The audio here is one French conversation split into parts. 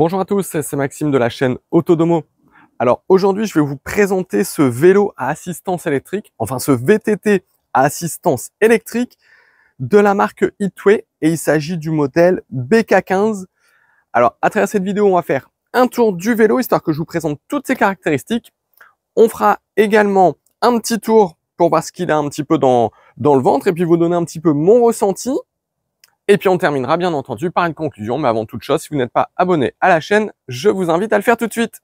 Bonjour à tous, c'est Maxime de la chaîne Autodomo. Alors aujourd'hui, je vais vous présenter ce vélo à assistance électrique, enfin ce VTT à assistance électrique de la marque Itway, et il s'agit du modèle BK15. Alors à travers cette vidéo, on va faire un tour du vélo histoire que je vous présente toutes ses caractéristiques. On fera également un petit tour pour voir ce qu'il a un petit peu dans, dans le ventre et puis vous donner un petit peu mon ressenti. Et puis on terminera bien entendu par une conclusion, mais avant toute chose, si vous n'êtes pas abonné à la chaîne, je vous invite à le faire tout de suite.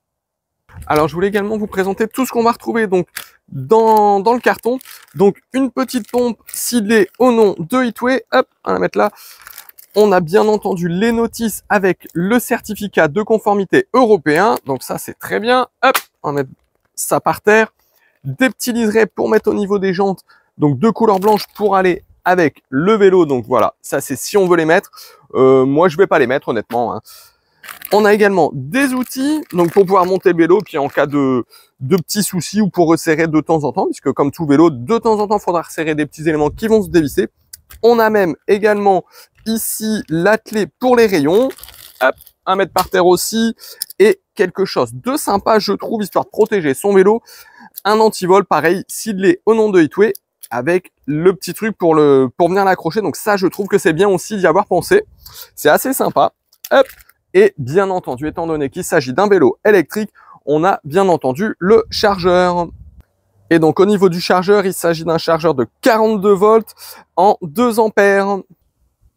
Alors je voulais également vous présenter tout ce qu'on va retrouver donc dans, dans, le carton. Donc une petite pompe ciblée au nom de Hitway, hop, on va mettre là. On a bien entendu les notices avec le certificat de conformité européen, donc ça c'est très bien. Hop, on va mettre ça par terre. Des petits liserés pour mettre au niveau des jantes, donc de couleurs blanche pour aller avec le vélo. Donc voilà, ça c'est si on veut les mettre. Euh, moi, je vais pas les mettre honnêtement. Hein. On a également des outils donc pour pouvoir monter le vélo, puis en cas de, de petits soucis ou pour resserrer de temps en temps, puisque comme tout vélo, de temps en temps, il faudra resserrer des petits éléments qui vont se dévisser. On a même également ici l'attelé pour les rayons. Hop, un mètre par terre aussi. Et quelque chose de sympa, je trouve, histoire de protéger son vélo. Un antivol, pareil, ciblé au nom de Hitway avec le petit truc pour le pour venir l'accrocher. Donc ça, je trouve que c'est bien aussi d'y avoir pensé. C'est assez sympa. Hop. Et bien entendu, étant donné qu'il s'agit d'un vélo électrique, on a bien entendu le chargeur. Et donc au niveau du chargeur, il s'agit d'un chargeur de 42 volts en 2 ampères.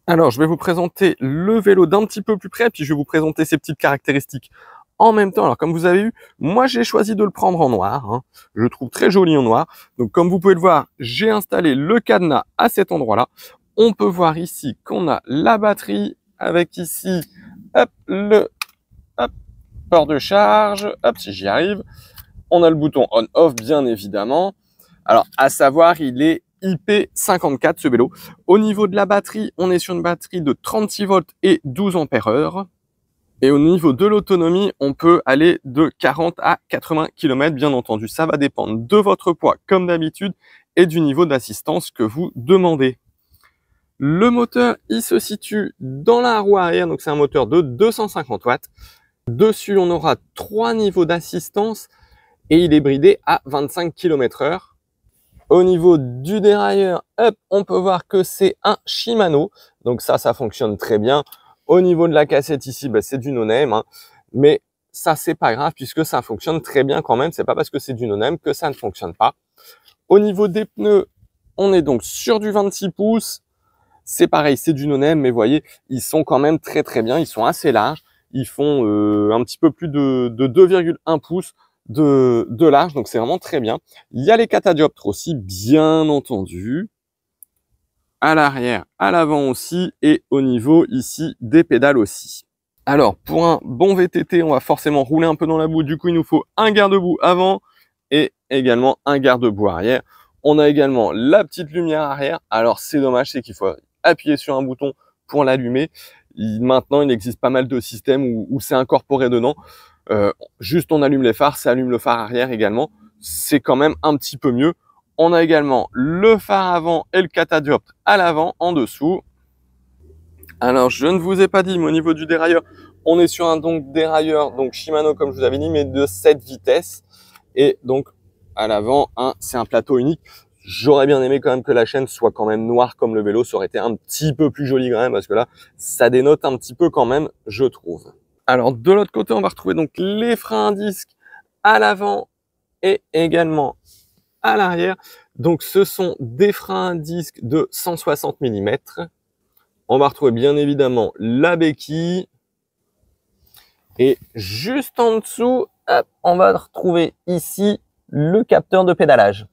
Alors je vais vous présenter le vélo d'un petit peu plus près, puis je vais vous présenter ses petites caractéristiques en même temps. Alors comme vous avez vu, moi j'ai choisi de le prendre en noir. Hein. Je le trouve très joli en noir. Donc comme vous pouvez le voir, j'ai installé le cadenas à cet endroit-là. On peut voir ici qu'on a la batterie avec ici hop, le port de charge. Hop, si j'y arrive. On a le bouton on-off bien évidemment. Alors à savoir, il est IP54 ce vélo. Au niveau de la batterie, on est sur une batterie de 36 volts et 12 ampères heure. Et au niveau de l'autonomie, on peut aller de 40 à 80 km, bien entendu. Ça va dépendre de votre poids, comme d'habitude, et du niveau d'assistance que vous demandez. Le moteur, il se situe dans la roue arrière, donc c'est un moteur de 250 watts. Dessus, on aura trois niveaux d'assistance et il est bridé à 25 km h Au niveau du dérailleur, hop, on peut voir que c'est un Shimano. Donc ça, ça fonctionne très bien. Au niveau de la cassette ici, ben, c'est du no hein. mais ça c'est pas grave puisque ça fonctionne très bien quand même. C'est pas parce que c'est du no que ça ne fonctionne pas. Au niveau des pneus, on est donc sur du 26 pouces. C'est pareil, c'est du no-name, mais voyez, ils sont quand même très très bien. Ils sont assez larges. Ils font euh, un petit peu plus de, 2,1 pouces de, de large, donc c'est vraiment très bien. Il y a les catadioptres aussi, bien entendu à l'arrière, à l'avant aussi, et au niveau ici des pédales aussi. Alors, pour un bon VTT, on va forcément rouler un peu dans la boue. Du coup, il nous faut un garde-boue avant et également un garde-boue arrière. On a également la petite lumière arrière. Alors, c'est dommage, c'est qu'il faut appuyer sur un bouton pour l'allumer. Maintenant, il existe pas mal de systèmes où, c'est incorporé dedans. Euh, juste, on allume les phares, ça allume le phare arrière également. C'est quand même un petit peu mieux. On a également le phare avant et le catadioptre à l'avant, en dessous. Alors, je ne vous ai pas dit, mais au niveau du dérailleur, on est sur un donc dérailleur, donc Shimano, comme je vous avais dit, mais de 7 vitesses. Et donc, à l'avant, hein, c'est un plateau unique. J'aurais bien aimé quand même que la chaîne soit quand même noire comme le vélo. Ça aurait été un petit peu plus joli quand même, parce que là, ça dénote un petit peu quand même, je trouve. Alors, de l'autre côté, on va retrouver donc les freins à disque à l'avant et également à l'arrière. Donc ce sont des freins à disque de 160 mm. On va retrouver bien évidemment la béquille. Et juste en dessous, on va retrouver ici le capteur de pédalage.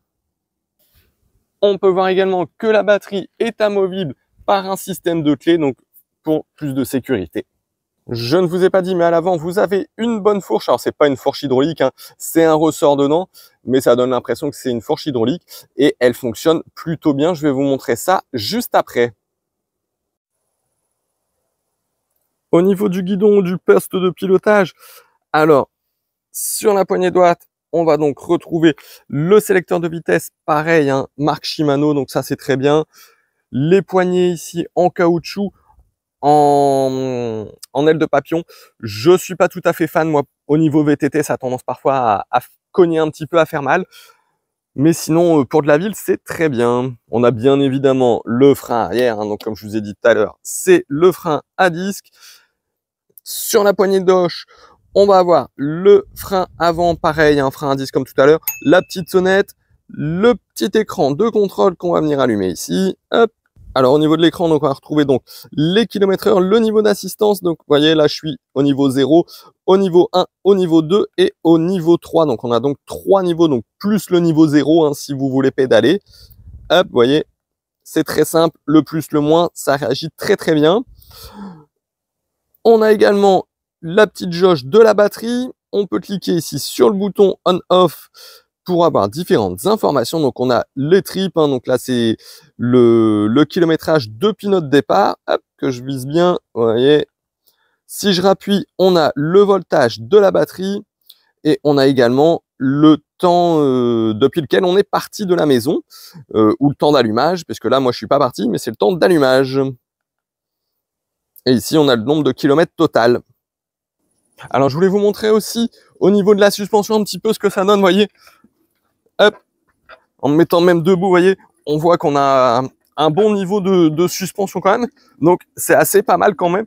On peut voir également que la batterie est amovible par un système de clé, donc pour plus de sécurité. Je ne vous ai pas dit, mais à l'avant, vous avez une bonne fourche. Alors, c'est pas une fourche hydraulique, hein. c'est un ressort dedans, mais ça donne l'impression que c'est une fourche hydraulique et elle fonctionne plutôt bien. Je vais vous montrer ça juste après. Au niveau du guidon du poste de pilotage, alors, sur la poignée droite, on va donc retrouver le sélecteur de vitesse, pareil, hein, marque Shimano, donc ça c'est très bien. Les poignées ici en caoutchouc, en, aile de papillon. Je suis pas tout à fait fan, moi, au niveau VTT, ça a tendance parfois à, cogner un petit peu, à faire mal. Mais sinon, euh, pour de la ville, c'est très bien. On a bien évidemment le frein arrière. Hein, donc, comme je vous ai dit tout à l'heure, c'est le frein à disque. Sur la poignée de gauche, on va avoir le frein avant, pareil, un frein à disque comme tout à l'heure. La petite sonnette, le petit écran de contrôle qu'on va venir allumer ici. Hop, alors au niveau de l'écran, on va retrouver donc les kilomètres heure, le niveau d'assistance. Donc vous voyez là, je suis au niveau 0, au niveau 1, au niveau 2 et au niveau 3. Donc on a donc trois niveaux, donc plus le niveau 0 hein, si vous voulez pédaler. Hop, vous voyez, c'est très simple, le plus, le moins, ça réagit très très bien. On a également la petite jauge de la batterie. On peut cliquer ici sur le bouton on-off pour avoir différentes informations. Donc on a les tripes, hein. donc là c'est le, kilométrage depuis notre départ, que je vise bien, vous voyez. Si je rappuie, on a le voltage de la batterie et on a également le temps euh, depuis lequel on est parti de la maison euh, ou le temps d'allumage, puisque là moi je suis pas parti, mais c'est le temps d'allumage. Et ici on a le nombre de kilomètres total. Alors je voulais vous montrer aussi au niveau de la suspension un petit peu ce que ça donne, vous voyez, Hop. En me mettant même debout, vous voyez, on voit qu'on a un bon niveau de, suspension quand même. Donc c'est assez pas mal quand même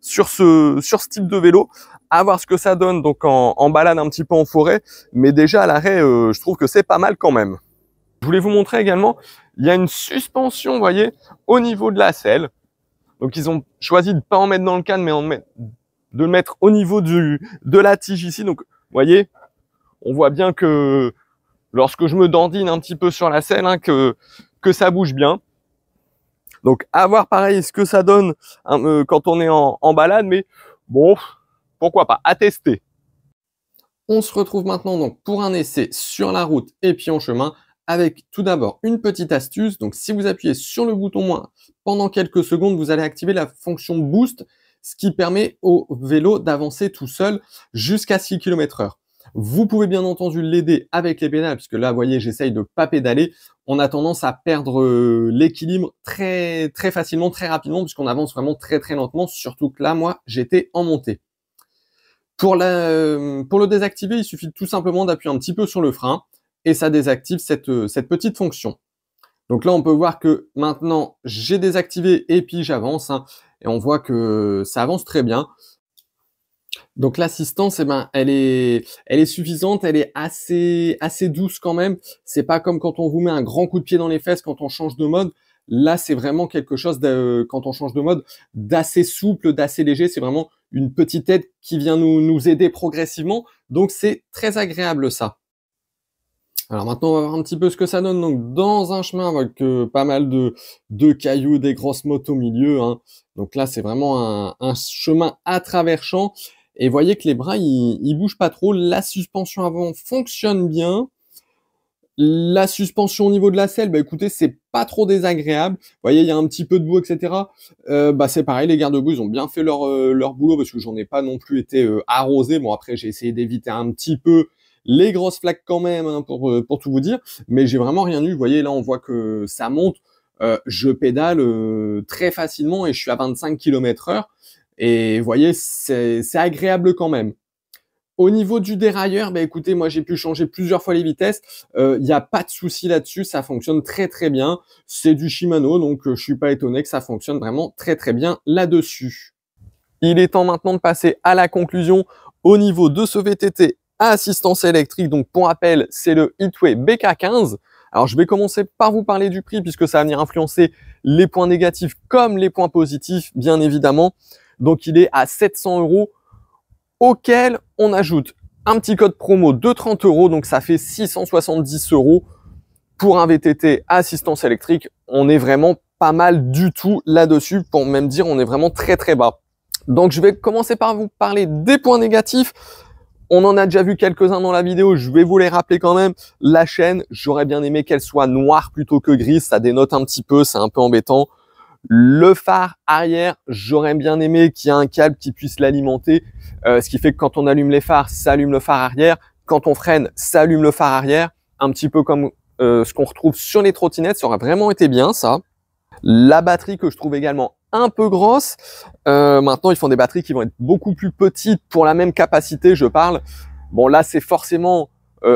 sur ce, sur ce type de vélo. À voir ce que ça donne donc en, en balade un petit peu en forêt. Mais déjà à l'arrêt, euh, je trouve que c'est pas mal quand même. Je voulais vous montrer également, il y a une suspension, vous voyez, au niveau de la selle. Donc ils ont choisi de pas en mettre dans le cadre, mais de le mettre au niveau du, de la tige ici. Donc vous voyez, on voit bien que lorsque je me dandine un petit peu sur la selle, hein, que, que ça bouge bien. Donc à voir pareil ce que ça donne hein, euh, quand on est en, en, balade, mais bon, pourquoi pas, à tester. On se retrouve maintenant donc pour un essai sur la route et puis en chemin avec tout d'abord une petite astuce. Donc si vous appuyez sur le bouton moins pendant quelques secondes, vous allez activer la fonction boost, ce qui permet au vélo d'avancer tout seul jusqu'à 6 km heure. Vous pouvez bien entendu l'aider avec les pédales, puisque là, vous voyez, j'essaye de pas pédaler. On a tendance à perdre euh, l'équilibre très, très facilement, très rapidement, puisqu'on avance vraiment très, très lentement, surtout que là, moi, j'étais en montée. Pour, euh, le désactiver, il suffit tout simplement d'appuyer un petit peu sur le frein et ça désactive cette, euh, petite fonction. Donc là, on peut voir que maintenant, j'ai désactivé et puis j'avance. Hein, et on voit que ça avance très bien. Donc l'assistance, eh ben, elle est, elle est suffisante, elle est assez, assez douce quand même. C'est pas comme quand on vous met un grand coup de pied dans les fesses quand on change de mode. Là, c'est vraiment quelque chose de, euh, quand on change de mode d'assez souple, d'assez léger. C'est vraiment une petite aide qui vient nous, nous aider progressivement. Donc c'est très agréable ça. Alors maintenant, on va voir un petit peu ce que ça donne. Donc dans un chemin avec euh, pas mal de, de cailloux, des grosses motos au milieu. Hein. Donc là, c'est vraiment un, un chemin à travers champs. Et voyez que les bras, ils, bougent pas trop. La suspension avant fonctionne bien. La suspension au niveau de la selle, bah écoutez, c'est pas trop désagréable. Vous voyez, il y a un petit peu de boue, etc. Euh, bah c'est pareil, les garde-boue, ils ont bien fait leur, euh, boulot parce que j'en ai pas non plus été euh, arrosé. Bon, après, j'ai essayé d'éviter un petit peu les grosses flaques quand même, hein, pour, pour tout vous dire. Mais j'ai vraiment rien eu. Vous voyez, là, on voit que ça monte. je pédale très facilement et je suis à 25 km heure. Et vous voyez, c'est agréable quand même. Au niveau du dérailleur, bah écoutez, moi j'ai pu changer plusieurs fois les vitesses. Il euh, n'y a pas de souci là-dessus, ça fonctionne très très bien. C'est du Shimano, donc euh, je suis pas étonné que ça fonctionne vraiment très très bien là-dessus. Il est temps maintenant de passer à la conclusion au niveau de ce VTT à assistance électrique. Donc pour rappel, c'est le Hitway BK15. Alors je vais commencer par vous parler du prix puisque ça va venir influencer les points négatifs comme les points positifs, bien évidemment. Donc il est à 700 euros auquel on ajoute un petit code promo de 30 euros. Donc ça fait 670 euros pour un VTT assistance électrique. On est vraiment pas mal du tout là-dessus pour même dire on est vraiment très très bas. Donc je vais commencer par vous parler des points négatifs. On en a déjà vu quelques-uns dans la vidéo, je vais vous les rappeler quand même. La chaîne, j'aurais bien aimé qu'elle soit noire plutôt que grise, ça dénote un petit peu, c'est un peu embêtant. Le phare arrière, j'aurais bien aimé qu'il y ait un câble qui puisse l'alimenter, euh, ce qui fait que quand on allume les phares, ça allume le phare arrière. Quand on freine, ça allume le phare arrière, un petit peu comme euh, ce qu'on retrouve sur les trottinettes, ça aurait vraiment été bien ça. La batterie que je trouve également un peu grosse. Euh, maintenant, ils font des batteries qui vont être beaucoup plus petites pour la même capacité, je parle. Bon, là, c'est forcément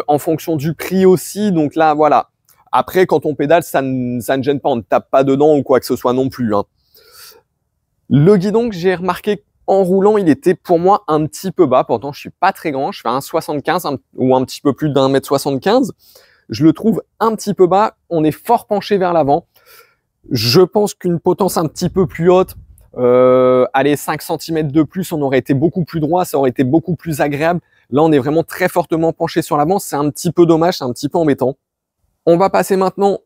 en fonction du prix aussi. Donc là, voilà, après, quand on pédale, ça ne, gêne pas, on ne tape pas dedans ou quoi que ce soit non plus. Hein. Le guidon que j'ai remarqué en roulant, il était pour moi un petit peu bas. Pourtant, je suis pas très grand, je fais un 75 ou un petit peu plus d'un mètre 75. Je le trouve un petit peu bas. On est fort penché vers l'avant. Je pense qu'une potence un petit peu plus haute, euh, allez 5 cm de plus, on aurait été beaucoup plus droit, ça aurait été beaucoup plus agréable. Là, on est vraiment très fortement penché sur l'avant. C'est un petit peu dommage, c'est un petit peu embêtant. On va passer maintenant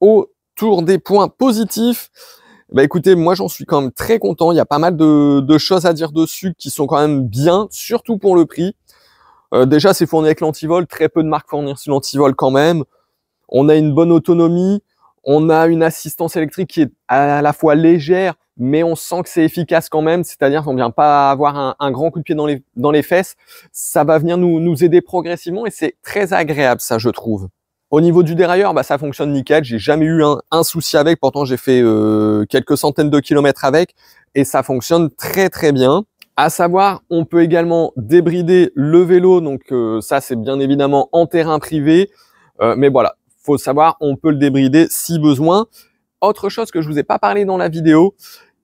au tour des points positifs. Bah écoutez, moi j'en suis quand même très content. Il y a pas mal de, choses à dire dessus qui sont quand même bien, surtout pour le prix. Euh, déjà, c'est fourni avec l'antivol, très peu de marques fournissent l'antivol quand même. On a une bonne autonomie, on a une assistance électrique qui est à la fois légère, mais on sent que c'est efficace quand même, c'est-à-dire qu'on ne vient pas avoir un, un, grand coup de pied dans les, dans les fesses. Ça va venir nous, nous aider progressivement et c'est très agréable, ça je trouve. Au niveau du dérailleur, bah, ça fonctionne nickel. J'ai jamais eu un, souci avec. Pourtant, j'ai fait euh, quelques centaines de kilomètres avec et ça fonctionne très très bien. À savoir, on peut également débrider le vélo. Donc euh, ça, c'est bien évidemment en terrain privé. Euh, mais voilà, faut savoir, on peut le débrider si besoin. Autre chose que je vous ai pas parlé dans la vidéo,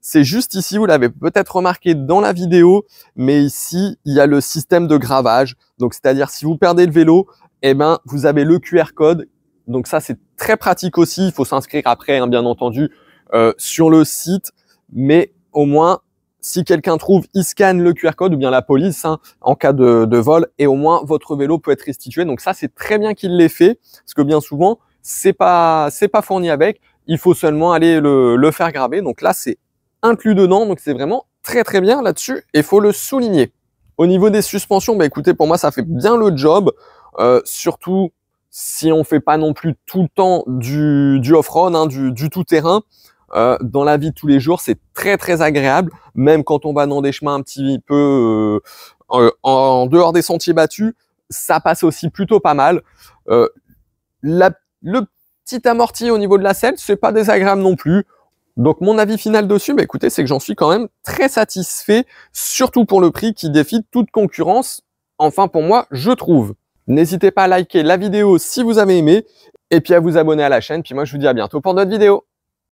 c'est juste ici, vous l'avez peut-être remarqué dans la vidéo, mais ici, il y a le système de gravage. Donc, c'est-à-dire, si vous perdez le vélo, eh ben, vous avez le QR code. Donc, ça, c'est très pratique aussi. Il faut s'inscrire après, hein, bien entendu, euh, sur le site. Mais au moins, si quelqu'un trouve, il scanne le QR code ou bien la police hein, en cas de, vol. Et au moins, votre vélo peut être restitué. Donc, ça, c'est très bien qu'il l'ait fait. Parce que bien souvent, c'est pas, c'est pas fourni avec. Il faut seulement aller le, le faire graver. Donc là, c'est inclus dedans, donc c'est vraiment très très bien là-dessus, et faut le souligner. Au niveau des suspensions, bah écoutez, pour moi ça fait bien le job, euh, surtout si on fait pas non plus tout le temps du, du off-road, hein, du, du tout-terrain. Euh, dans la vie de tous les jours, c'est très très agréable, même quand on va dans des chemins un petit peu euh, en, dehors des sentiers battus, ça passe aussi plutôt pas mal. le petit amorti au niveau de la selle, c'est pas désagréable non plus. Donc mon avis final dessus, mais bah, écoutez, c'est que j'en suis quand même très satisfait, surtout pour le prix qui défie toute concurrence, enfin pour moi, je trouve. N'hésitez pas à liker la vidéo si vous avez aimé, et puis à vous abonner à la chaîne, puis moi je vous dis à bientôt pour d'autres vidéos.